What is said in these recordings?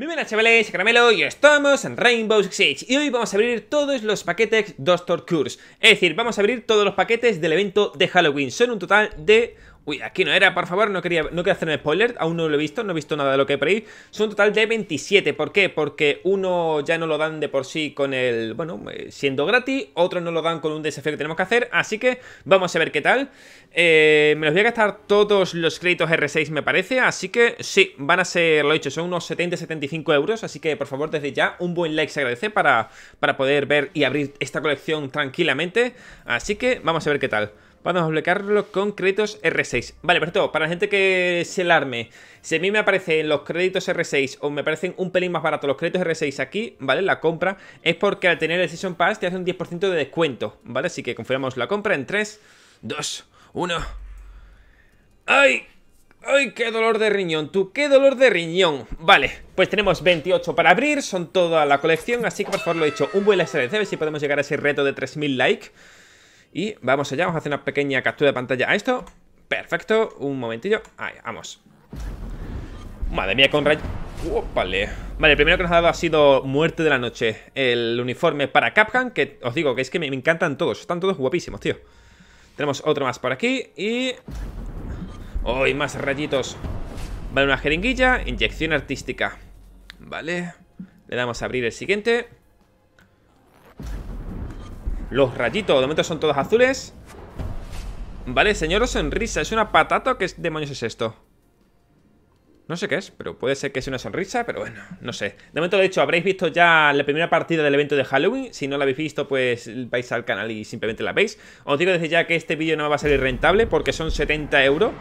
Muy chavales, Caramelo y estamos en Rainbow Six Siege Y hoy vamos a abrir todos los paquetes Doctor Curse Es decir, vamos a abrir todos los paquetes del evento de Halloween Son un total de Uy, aquí no era, por favor, no quería, no hacer un spoiler, aún no lo he visto, no he visto nada de lo que hay por ahí Son un total de 27, ¿por qué? Porque uno ya no lo dan de por sí con el, bueno, eh, siendo gratis, otro no lo dan con un desafío que tenemos que hacer, así que vamos a ver qué tal. Eh, me los voy a gastar todos los créditos R6 me parece, así que sí, van a ser, lo he dicho, son unos 70-75 euros, así que por favor desde ya un buen like se agradece para, para poder ver y abrir esta colección tranquilamente, así que vamos a ver qué tal. Vamos a bloquearlo con créditos R6. Vale, todo. Para la gente que se alarme, si a mí me aparecen los créditos R6 o me parecen un pelín más baratos los créditos R6 aquí, ¿vale? La compra es porque al tener el Season Pass te hace un 10% de descuento, ¿vale? Así que confirmamos la compra en 3, 2, 1. ¡Ay! ¡Ay, qué dolor de riñón, tú! ¡Qué dolor de riñón! Vale, pues tenemos 28 para abrir, son toda la colección, así que por favor lo he dicho, un buen like, a ver si podemos llegar a ese reto de 3000 likes. Y vamos allá, vamos a hacer una pequeña captura de pantalla a esto. Perfecto, un momentillo. Ahí, vamos. Madre mía, con rayos. Vale, el primero que nos ha dado ha sido Muerte de la Noche El uniforme para Capcan Que os digo que es que me, encantan todos Están todos guapísimos, tío Tenemos otro más por aquí y... ¡Oh, más rayitos! Vale, una jeringuilla Inyección artística Vale Le damos a abrir el siguiente los rayitos, de momento son todos azules Vale, señor sonrisa ¿Es una patata qué demonios es esto? No sé qué es, pero puede ser que sea una sonrisa Pero bueno, no sé De momento lo he dicho, habréis visto ya la primera partida del evento de Halloween Si no la habéis visto, pues vais al canal y simplemente la veis Os digo desde ya que este vídeo no va a salir rentable Porque son 70 euros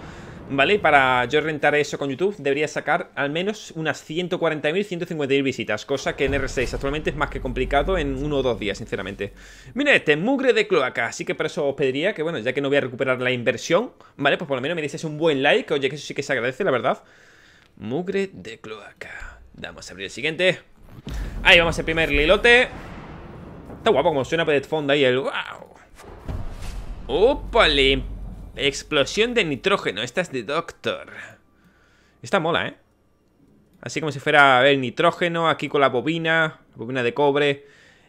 ¿Vale? Y para yo rentar eso con YouTube debería sacar al menos unas 140.000, 150.000 visitas, cosa que en R6 actualmente es más que complicado en uno o dos días, sinceramente. Mira este, mugre de cloaca, así que por eso os pediría que, bueno, ya que no voy a recuperar la inversión, ¿vale? Pues por lo menos me dices un buen like, oye, que eso sí que se agradece, la verdad. Mugre de cloaca. Vamos a abrir el siguiente. Ahí vamos el primer lilote. Está guapo como suena el fondo ahí el... ¡Wow! limpio! Explosión de nitrógeno. Esta es de Doctor. Esta mola, ¿eh? Así como si fuera el nitrógeno, aquí con la bobina, bobina de cobre.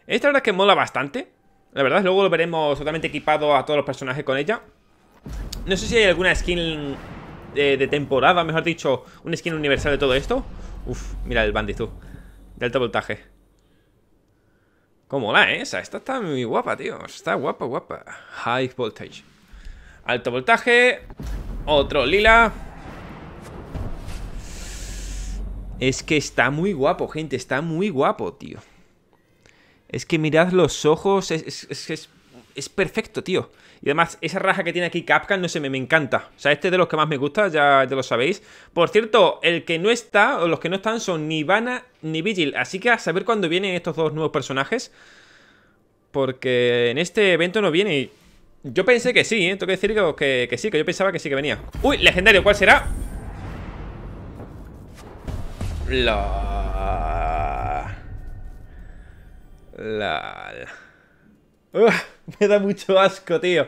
Esta la verdad que mola bastante. La verdad, luego lo veremos totalmente equipado a todos los personajes con ella. No sé si hay alguna skin eh, de, temporada, mejor dicho, una skin universal de todo esto. Uf, mira el bandito De alto voltaje. Cómo mola, Esa, ¿eh? esta está muy guapa, tío. Está guapa, guapa. High voltage. Alto voltaje. Otro lila. Es que está muy guapo, gente. Está muy guapo, tío. Es que mirad los ojos. Es, perfecto, tío. Y además, esa raja que tiene aquí Capcan, no sé, me, me encanta. O sea, este es de los que más me gusta, ya, lo sabéis. Por cierto, el que no está, o los que no están, son ni Vana ni Vigil. Así que a saber cuándo vienen estos dos nuevos personajes. Porque en este evento no viene yo pensé que sí, ¿eh? Tengo que decir que, sí, que yo pensaba que sí que venía ¡Uy! Legendario, ¿cuál será? La... La... me da mucho asco, tío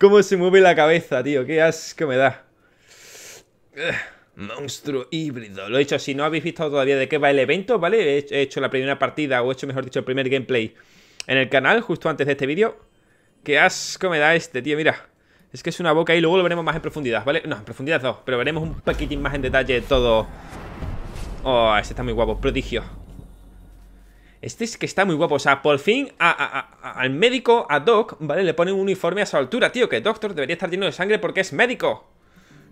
Cómo se mueve la cabeza, tío Qué asco me da Monstruo híbrido Lo he hecho, si no habéis visto todavía de qué va el evento, ¿vale? He hecho la primera partida, o he hecho, mejor dicho, el primer gameplay En el canal, justo antes de este vídeo Qué asco me da este, tío, mira Es que es una boca y luego lo veremos más en profundidad, ¿vale? No, en profundidad no, pero veremos un poquitín más en detalle todo Oh, este está muy guapo, prodigio Este es que está muy guapo, o sea, por fin al médico, a Doc, ¿vale? Le ponen un uniforme a su altura, tío Que Doctor debería estar lleno de sangre porque es médico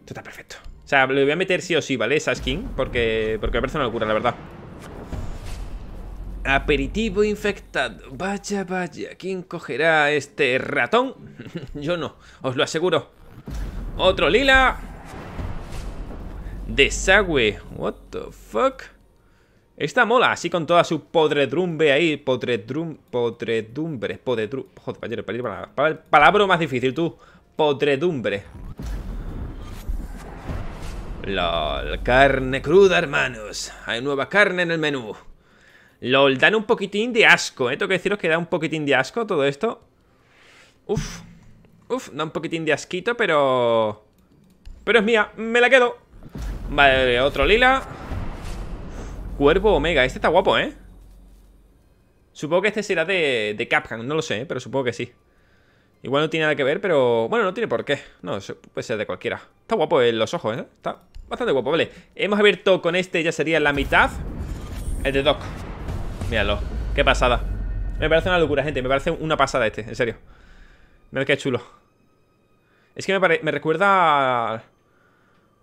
Esto está perfecto O sea, le voy a meter sí o sí, ¿vale? Esa skin, porque, porque me parece una locura, la verdad Aperitivo infectado. Vaya, vaya. ¿Quién cogerá este ratón? Yo no, os lo aseguro. Otro lila. Desagüe. What the fuck? Esta mola, así con toda su podredumbre ahí. Podredrum, podredumbre. Podredrum. Joder, vaya, palabra más difícil, tú. Podredumbre. LOL, carne cruda, hermanos. Hay nueva carne en el menú. LOL, dan un poquitín de asco, ¿eh? Tengo que deciros que da un poquitín de asco todo esto Uf, uf, da un poquitín de asquito, pero... Pero es mía, me la quedo Vale, otro lila Cuervo Omega, este está guapo, ¿eh? Supongo que este será de, de no lo sé, ¿eh? pero supongo que sí Igual no tiene nada que ver, pero... Bueno, no tiene por qué No, puede ser de cualquiera Está guapo en los ojos, ¿eh? Está bastante guapo, vale Hemos abierto con este, ya sería la mitad El de Doc Míralo. Qué pasada. Me parece una locura, gente. Me parece una pasada este, en serio. Mira qué chulo. Es que me, recuerda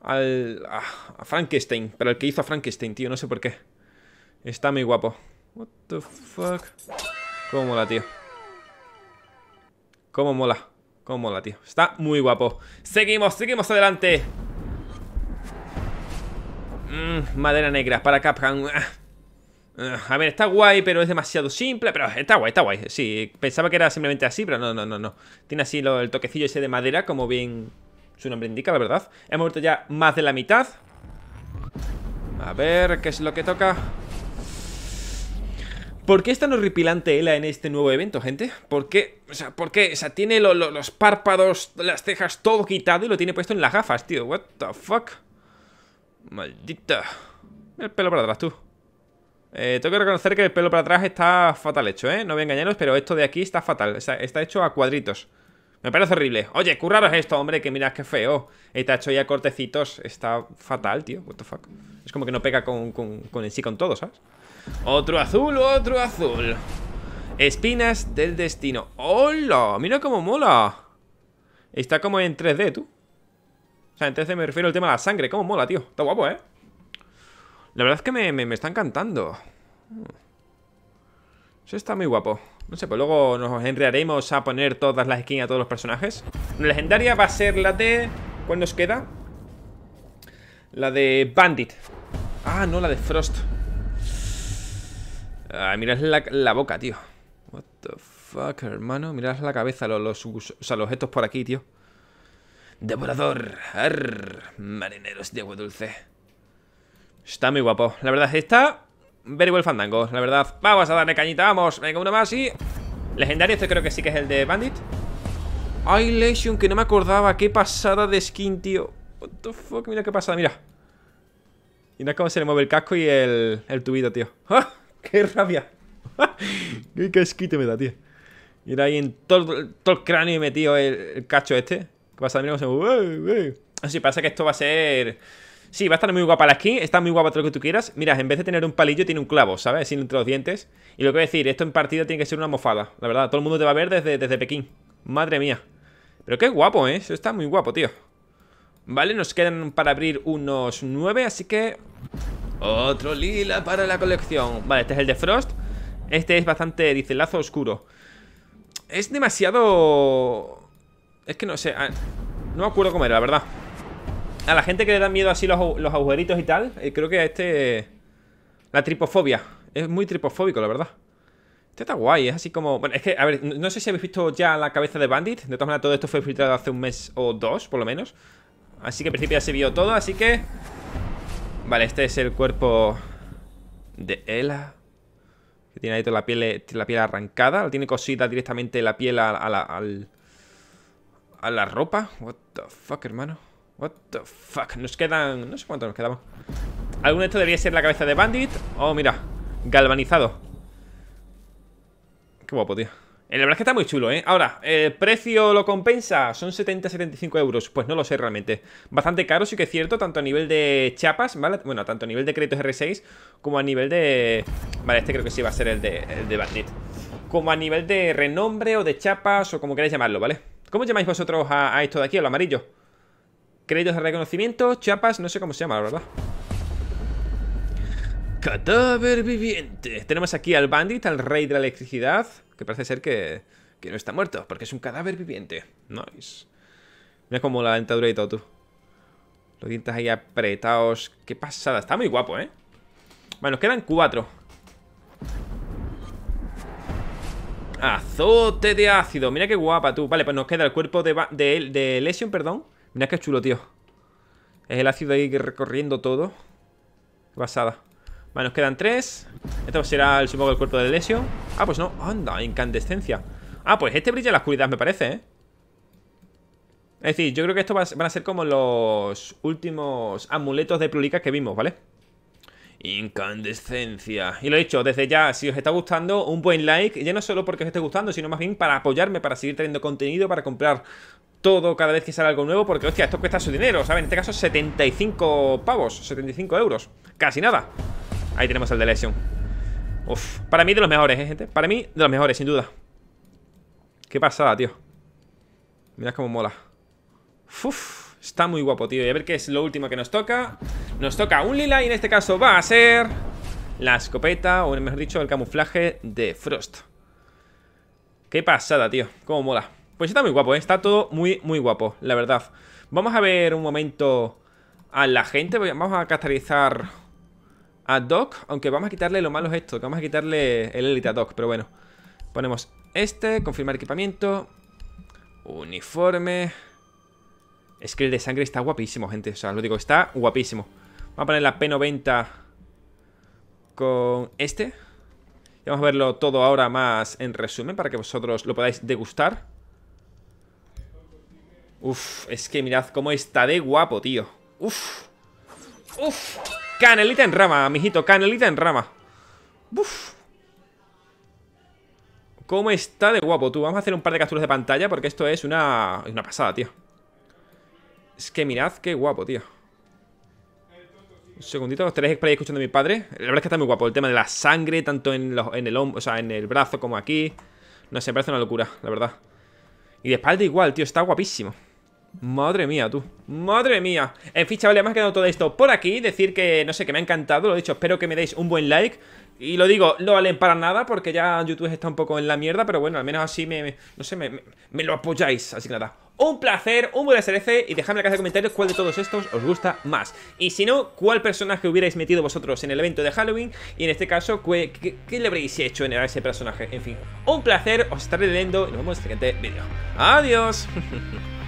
al... a Frankenstein. Pero el que hizo a Frankenstein, tío. No sé por qué. Está muy guapo. What the fuck. Cómo mola, tío. Cómo mola. Cómo mola, tío. Está muy guapo. Seguimos, seguimos adelante. Mm, madera negra para Capcom. Ah. Eh, a ver, está guay, pero es demasiado simple. Pero eh, está guay, está guay. Sí, pensaba que era simplemente así, pero no, no, no, no. Tiene así el toquecillo ese de madera, como bien su nombre indica, la verdad. Hemos vuelto ya más de la mitad. A ver, ¿qué es lo que toca? ¿Por qué es tan horripilante Ela en este nuevo evento, gente? ¿Por qué? O sea, ¿por qué? O sea, tiene los párpados, las cejas, todo quitado y lo tiene puesto en las gafas, tío. What the fuck? Maldita. El pelo para atrás, tú. Eh, tengo que reconocer que el pelo para atrás está fatal hecho, ¿eh? No voy a engañaros, pero esto de aquí está fatal. Está, hecho a cuadritos. Me parece horrible. Oye, curraros esto, hombre, que mirad qué feo. Está hecho ya cortecitos. Está fatal, tío. What the fuck. Es como que no pega con, con, con en sí con todo, ¿sabes? Otro azul, otro azul. Espinas del destino. ¡Hola! Mira cómo mola. Está como en 3D, tú. O sea, entonces me refiero al tema de la sangre. ¿Cómo mola, tío? Está guapo, ¿eh? La verdad es que me, me, está encantando. Eso está muy guapo. No sé, pues luego nos enrearemos a poner todas las esquinas a todos los personajes. La legendaria va a ser la de... ¿Cuál nos queda? La de Bandit. Ah, no, la de Frost. Ah, mirad la, la, boca, tío. What the fuck, hermano. Mirad la cabeza, los, los, los por aquí, tío. Devorador. marineros de agua dulce. Está muy guapo, la verdad, está very well fandango, la verdad Vamos a darle cañita, vamos, venga, uno más y... Legendario, este creo que sí que es el de Bandit Ay, Lesion, que no me acordaba Qué pasada de skin, tío What the fuck, mira qué pasada, mira Mira cómo se le mueve el casco y el, el tubito, tío ¡Ah! ¡Qué rabia! ¡Ah! ¡Qué casquito me da, tío! Mira ahí en todo, todo el cráneo metido el, cacho este ¿Qué pasa? Mira cómo se mueve Así pasa que esto va a ser Sí, va a estar muy guapa la skin, está muy guapa todo lo que tú quieras. Mira, en vez de tener un palillo, tiene un clavo, ¿sabes? Sin entre los dientes. Y lo que voy a decir, esto en partida tiene que ser una mofada. La verdad, todo el mundo te va a ver desde, desde Pekín. Madre mía. Pero qué guapo, ¿eh? Eso está muy guapo, tío. Vale, nos quedan para abrir unos nueve, así que... Otro lila para la colección. Vale, este es el de Frost. Este es bastante, dice, lazo oscuro. Es demasiado... Es que no sé... Ah, no me acuerdo cómo era, la verdad a la gente que le dan miedo así los, los agujeritos y tal, eh, creo que a este... La tripofobia. Es muy tripofóbico, la verdad. Este está guay, es así como... Bueno, es que, a ver, no, sé si habéis visto ya la cabeza de Bandit. De todas maneras, todo esto fue filtrado hace un mes o dos, por lo menos. Así que en principio ya se vio todo, así que... Vale, este es el cuerpo de Ela. Que tiene ahí toda la piel, eh, la piel arrancada. tiene cosida directamente la piel a, la... a la ropa. What the fuck, hermano. What the fuck Nos quedan... No sé cuánto nos quedamos Alguno de estos debería ser la cabeza de Bandit Oh, mira Galvanizado Qué guapo, tío eh, La verdad es que está muy chulo, ¿eh? Ahora, ¿el precio lo compensa? ¿Son 70-75 euros? Pues no lo sé realmente Bastante caro, sí que es cierto Tanto a nivel de chapas, ¿vale? Bueno, tanto a nivel de créditos R6 Como a nivel de... Vale, este creo que sí va a ser el de, Bandit Como a nivel de renombre o de chapas O como queráis llamarlo, ¿vale? ¿Cómo llamáis vosotros a, esto de aquí? lo amarillo? Créditos de reconocimiento, chapas, no sé cómo se llama, la verdad. Cadáver viviente. Tenemos aquí al Bandit, al rey de la electricidad, que parece ser que, no está muerto, porque es un cadáver viviente. Nice. Mira cómo la dentadura y todo, tú. Los dientes ahí apretados. Qué pasada. Está muy guapo, ¿eh? Bueno, nos quedan cuatro. Azote de ácido. Mira qué guapa, tú. Vale, pues nos queda el cuerpo de, de, de Lesion, perdón. Mira qué chulo, tío. Es el ácido ahí recorriendo todo. Basada. Vale, nos quedan tres. Esto será el supongo del cuerpo de Lesio. Ah, pues no. Anda, incandescencia. Ah, pues este brilla en la oscuridad, me parece, ¿eh? Es decir, yo creo que estos van a ser como los últimos amuletos de Plurica que vimos, ¿vale? Incandescencia. Y lo he dicho, desde ya, si os está gustando, un buen like. Ya no solo porque os esté gustando, sino más bien para apoyarme, para seguir teniendo contenido, para comprar todo cada vez que sale algo nuevo Porque, hostia, esto cuesta su dinero, ¿sabes? En este caso, 75 pavos, 75 euros Casi nada Ahí tenemos el de Lesion Uf, para mí de los mejores, ¿eh, gente? Para mí de los mejores, sin duda Qué pasada, tío Mirad cómo mola Uf, está muy guapo, tío Y a ver qué es lo último que nos toca Nos toca un lila y en este caso va a ser La escopeta, o mejor dicho, el camuflaje de Frost Qué pasada, tío Cómo mola pues está muy guapo, ¿eh? está todo muy, muy guapo, la verdad Vamos a ver un momento a la gente Vamos a catalizar a Doc Aunque vamos a quitarle lo malo esto Que vamos a quitarle el Elite a Doc, pero bueno Ponemos este, confirmar equipamiento Uniforme Es que el de sangre está guapísimo, gente O sea, lo digo, está guapísimo Vamos a poner la P90 Con este y vamos a verlo todo ahora más en resumen para que vosotros lo podáis degustar. Uf, es que mirad cómo está de guapo, tío Uf Uf Canelita en rama, mijito, canelita en rama Uf Cómo está de guapo, tú Vamos a hacer un par de capturas de pantalla porque esto es una... una pasada, tío Es que mirad qué guapo, tío un segundito, estaréis por ahí escuchando a mi padre. La verdad es que está muy guapo el tema de la sangre, tanto en, en el hombro, o sea, en el brazo como aquí. No sé, parece una locura, la verdad. Y de espalda igual, tío, está guapísimo. Madre mía, tú. Madre mía. En fin, chavales, me ha quedado todo esto por aquí. Decir que, no sé, que me ha encantado. Lo he dicho, espero que me deis un buen like. Y lo digo, no valen para nada porque ya YouTube está un poco en la mierda. Pero bueno, al menos así me, no sé, me, lo apoyáis. Así que nada. Un placer, un buen SRF. y dejadme en la caja de comentarios cuál de todos estos os gusta más. Y si no, cuál personaje hubierais metido vosotros en el evento de Halloween y en este caso, qué, le habréis hecho en ese personaje. En fin, un placer, os estaré leyendo y nos vemos en el siguiente vídeo. Adiós.